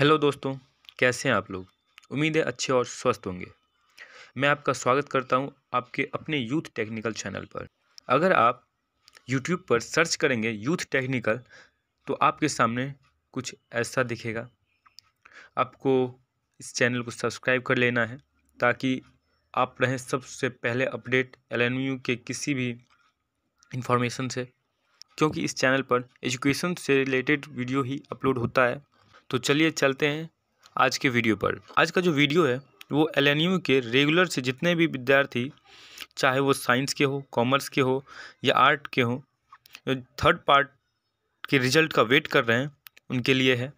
hello दोस्तों कैसे हैं आप लोग उम्मीद है अच्छे और स्वस्थ होंगे मैं आपका स्वागत करता हूं आपके अपने यूथ टेक्निकल चैनल पर अगर आप यूट्यूब पर सर्च करेंगे यूथ टेक्निकल तो आपके सामने कुछ ऐसा दिखेगा आपको इस चैनल को सब्सक्राइब कर लेना है ताकि आप रहें सबसे पहले अपडेट एल के किसी भी इन्फॉर्मेशन से क्योंकि इस चैनल पर एजुकेशन से रिलेटेड वीडियो ही अपलोड होता है तो चलिए चलते हैं आज के वीडियो पर आज का जो वीडियो है वो एल के रेगुलर से जितने भी विद्यार्थी चाहे वो साइंस के हो कॉमर्स के हो या आर्ट के हो थर्ड पार्ट के रिजल्ट का वेट कर रहे हैं उनके लिए है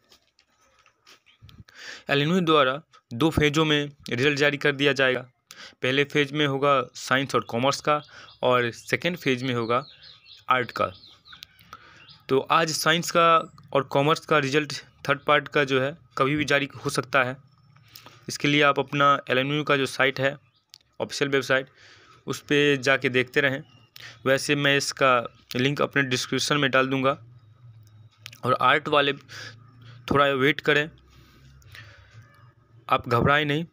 एल द्वारा दो फेजों में रिजल्ट जारी कर दिया जाएगा पहले फेज में होगा साइंस और कॉमर्स का और सेकेंड फेज में होगा आर्ट का तो आज साइंस का और कॉमर्स का रिजल्ट थर्ड पार्ट का जो है कभी भी जारी हो सकता है इसके लिए आप अपना एल का जो साइट है ऑफिशियल वेबसाइट उस पर जाके देखते रहें वैसे मैं इसका लिंक अपने डिस्क्रिप्शन में डाल दूँगा और आर्ट वाले थोड़ा वेट करें आप घबराएं नहीं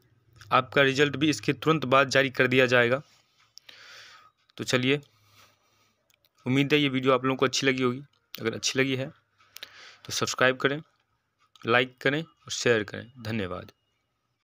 आपका रिजल्ट भी इसके तुरंत बाद जारी कर दिया जाएगा तो चलिए उम्मीद है ये वीडियो आप लोगों को अच्छी लगी होगी अगर अच्छी लगी है तो सब्सक्राइब करें लाइक करें और शेयर करें धन्यवाद